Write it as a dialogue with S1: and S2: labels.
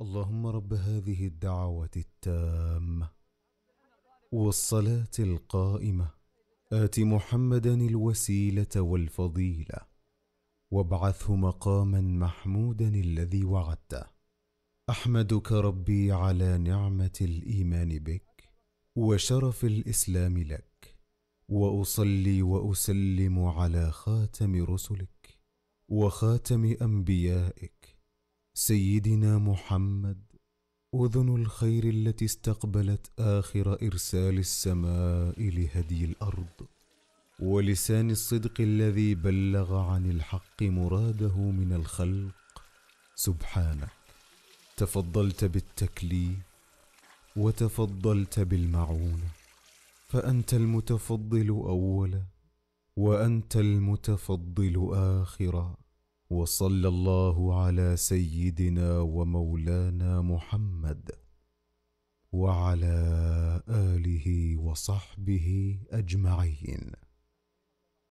S1: اللهم رب هذه الدعوه التامه والصلاه القائمه ات محمدا الوسيله والفضيله وابعثه مقاما محمودا الذي وعدته احمدك ربي على نعمه الايمان بك وشرف الاسلام لك واصلي واسلم على خاتم رسلك وخاتم انبيائك سيدنا محمد اذن الخير التي استقبلت اخر ارسال السماء لهدي الارض ولسان الصدق الذي بلغ عن الحق مراده من الخلق سبحانك تفضلت بالتكليف وتفضلت بالمعونه فانت المتفضل اولا وانت المتفضل اخرا وصلى الله على سيدنا ومولانا محمد وعلى اله وصحبه اجمعين